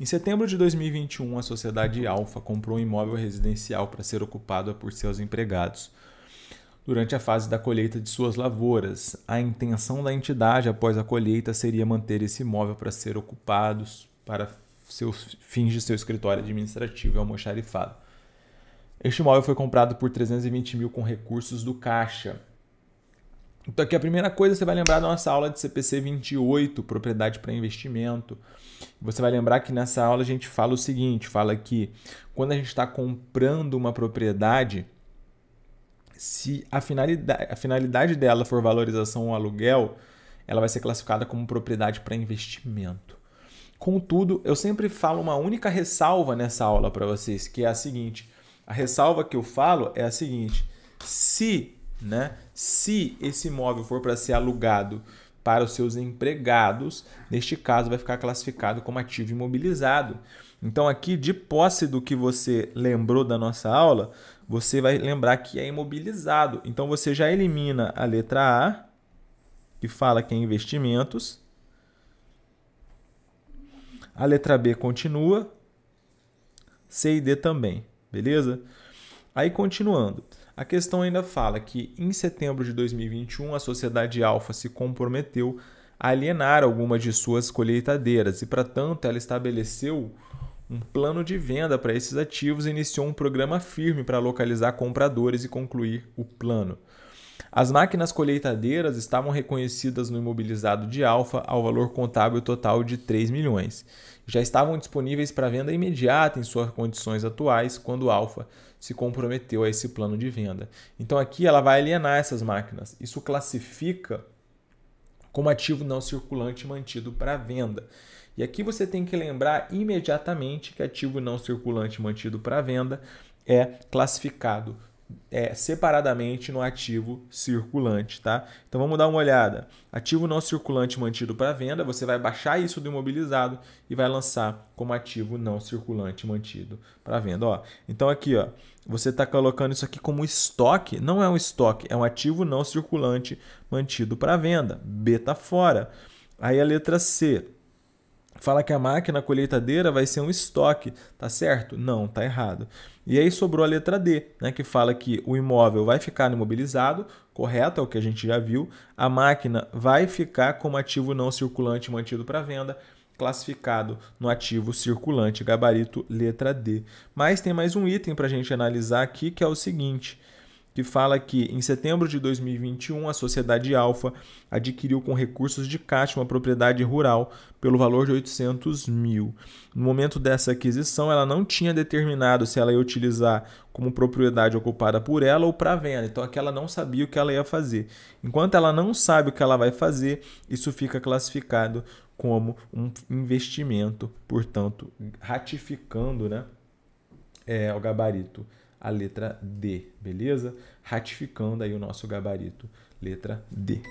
Em setembro de 2021, a sociedade Alfa comprou um imóvel residencial para ser ocupado por seus empregados. Durante a fase da colheita de suas lavouras, a intenção da entidade após a colheita seria manter esse imóvel para ser ocupado para seus fins de seu escritório administrativo e almoxarifado. Este imóvel foi comprado por 320 mil com recursos do caixa então aqui a primeira coisa você vai lembrar da nossa aula de CPC 28, propriedade para investimento. Você vai lembrar que nessa aula a gente fala o seguinte, fala que quando a gente está comprando uma propriedade, se a finalidade, a finalidade dela for valorização ou aluguel, ela vai ser classificada como propriedade para investimento. Contudo, eu sempre falo uma única ressalva nessa aula para vocês, que é a seguinte. A ressalva que eu falo é a seguinte: se né? Se esse imóvel for para ser alugado para os seus empregados, neste caso vai ficar classificado como ativo imobilizado. Então, aqui, de posse do que você lembrou da nossa aula, você vai lembrar que é imobilizado. Então, você já elimina a letra A, que fala que é investimentos. A letra B continua. C e D também, beleza? Aí, continuando. A questão ainda fala que, em setembro de 2021, a sociedade Alfa se comprometeu a alienar algumas de suas colheitadeiras e, para tanto, ela estabeleceu um plano de venda para esses ativos e iniciou um programa firme para localizar compradores e concluir o plano. As máquinas colheitadeiras estavam reconhecidas no imobilizado de Alfa ao valor contábil total de 3 milhões. Já estavam disponíveis para venda imediata em suas condições atuais quando Alfa se comprometeu a esse plano de venda. Então aqui ela vai alienar essas máquinas. Isso classifica como ativo não circulante mantido para venda. E aqui você tem que lembrar imediatamente que ativo não circulante mantido para venda é classificado é, separadamente no ativo circulante, tá? Então vamos dar uma olhada. Ativo não circulante mantido para venda, você vai baixar isso do imobilizado e vai lançar como ativo não circulante mantido para venda. Ó, então aqui, ó, você está colocando isso aqui como estoque. Não é um estoque, é um ativo não circulante mantido para venda. B está fora. Aí a letra C fala que a máquina colheitadeira vai ser um estoque, tá certo? Não, tá errado. E aí sobrou a letra D, né, que fala que o imóvel vai ficar imobilizado, correto, é o que a gente já viu, a máquina vai ficar como ativo não circulante mantido para venda, classificado no ativo circulante, gabarito letra D. Mas tem mais um item para a gente analisar aqui que é o seguinte: que fala que em setembro de 2021 a sociedade Alfa adquiriu com recursos de caixa uma propriedade rural pelo valor de 800 mil. No momento dessa aquisição, ela não tinha determinado se ela ia utilizar como propriedade ocupada por ela ou para venda. Então aqui ela não sabia o que ela ia fazer. Enquanto ela não sabe o que ela vai fazer, isso fica classificado como um investimento, portanto, ratificando, né, é, o gabarito a letra D, beleza? Ratificando aí o nosso gabarito, letra D.